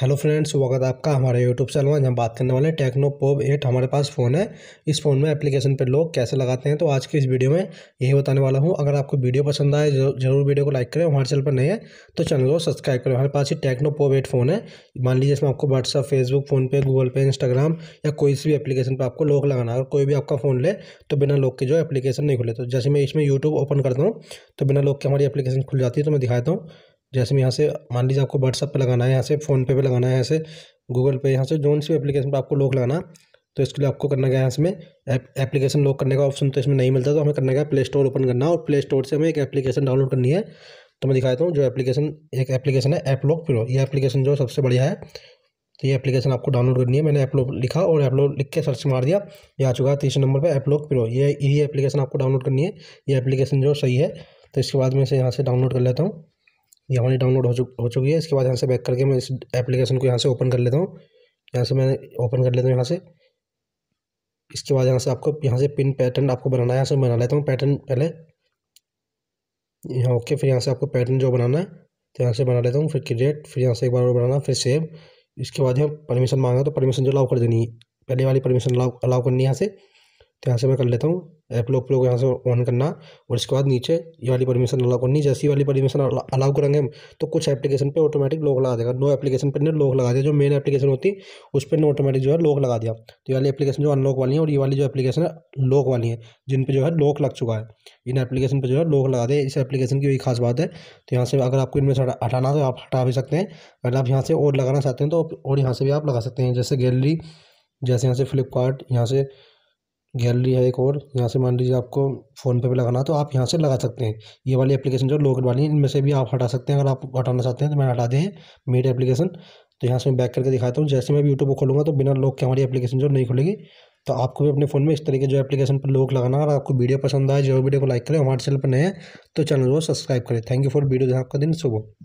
hello friends स्वागत है आपका हमारे यूट्यूब चैनल में हम बात करने वाले हैं टेक्नो पोब एट हमारे पास फ़ोन है इस फ़ोन में एप्लीकेशन पे लोग कैसे लगाते हैं तो आज के इस वीडियो में यही बताने वाला हूं अगर आपको वीडियो पसंद आए जरूर वीडियो को लाइक करें हमारे चैनल पर नहीं है तो चैनल को सब्सक्राइब करें हमारे पास ही टेक्नो पोब एट फ़ोन है मान लीजिए इसमें आपको WhatsApp Facebook PhonePe Google Pay Instagram या कोई सी भी एप्लीकेशन पर आपको लोक लगाना अगर कोई भी आपका फ़ोन ले तो बिना लोक के जो एप्लीकेशन नहीं खुले तो जैसे मैं इसमें यूट्यूब ओपन करता हूँ तो बिना लोक के हमारी एप्लीकेशन खुल जाती है तो मैं दिखाता हूँ जैसे मैं यहाँ से मान लीजिए आपको व्हाट्सअप पे लगाना है यहाँ से फ़ोनपे पे लगाना है यहाँ से गूगल पे यहाँ से जो सी एप्लीकेशन पर आपको लॉक लगाना तो इसके लिए आपको करना क्या है इसमें एप्लीकेशन लॉक करने का ऑप्शन तो इसमें नहीं मिलता तो हमें करना क्या प्ले स्टोर ओपन करना और प्ले स्टोर से हमें एक एप्लीकेशन डाउनलोड करनी है तो मैं दिखाता हूँ जो एप्लीकेशन एक एप्लीकेशन है ऐप लॉक प्रो ये एप्लीकेशन जो सबसे बढ़िया है तो ये एप्लीकेशन आपको डाउनलोड करनी है मैंने ऐपलॉक लिखा और ऐपलॉक लिख के सर्च मार दिया ये आ चुका है तीसरे नंबर पर ऐपलॉक प्रो ये यही एप्लीकेशन आपको डाउनलोड करनी है ये एप्लीकेशन जो सही है तो इसके बाद मैं इसे यहाँ से डाउनलोड कर लेता हूँ ये हमारी डाउनलोड हो चुकी हो चुकी है इसके बाद यहाँ से बैक करके मैं इस एप्लीकेशन को यहाँ से ओपन कर लेता हूँ यहाँ से मैं ओपन कर लेता हूँ यहाँ से इसके बाद यहाँ से आपको यहाँ से पिन पैटर्न आपको बनाना है यहाँ से बना लेता हूँ पैटर्न पहले यहाँ ओके फिर यहाँ से आपको पैटर्न जो बनाना है तो यहाँ से बना लेता हूँ फिर क्रिएट फिर यहाँ से एक बार और बनाना फिर सेव इसके बाद यहाँ परमिशन मांगा तो परमिशन जो अलाउ कर देनी है पहले वाली परमिशन अलाउ अलाउ करनी है यहाँ से तो यहाँ से मैं कर लेता हूँ ऐप लॉक प्रो को यहाँ से ऑन करना और इसके बाद नीचे ये वाली परमिशन अलाउ करनी जैसी वाली परमिशन अलाउ करेंगे हम तो कुछ एप्लीकेशन पे ऑटोमेटिक लॉक लगा देगा नो एप्लीकेशन पर ने लॉक लगा दिया जो मेन एप्लीकेशन होती है उस पर ऑटोमेटिक जो है लॉक लगा दिया तो ये वाली एप्लीकेशन जो अनलॉक वाली है और ये वाली जो एप्लीकेशन है लॉक वाली है जिन पर जो है लॉक लग चुका है इन एप्लीकेशन पर जो है लॉक लगा दे इस एप्लीकेशन की वही खास बात है तो यहाँ से अगर आपको इनमें से हटाना तो आप हटा भी सकते हैं अगर आप यहाँ से और लगाना चाहते हैं तो और यहाँ से भी आप लगा सकते हैं जैसे गैलरी जैसे यहाँ से फ्लिपकार्ट यहाँ से गैलरी है एक और यहाँ से मान लीजिए आपको फ़ोन पे लगाना है तो आप यहाँ से लगा सकते हैं ये वाली एप्लीकेशन जो लोकल वाली इनमें से भी आप हटा सकते हैं अगर आप हटाना चाहते हैं तो मैंने हटा दें मेरी एप्लीकेशन तो यहाँ से मैं बैक करके दिखाता हूँ जैसे मैं भी यूट्यूब को खोलूँगा तो बिना लोक के हमारी एप्लीकेशन जो नहीं खुलेगी तो आपको भी अपने फ़ोन में इस तरीके जो एप्लीकेशन पर लोक लगाना और आपको वीडियो पसंद आए जो वीडियो को लाइक करें हमारे चैनल पर नए तो चैनल को सब्सक्राइब करें थैंक यू फॉर वीडियो आपका दिन सुबह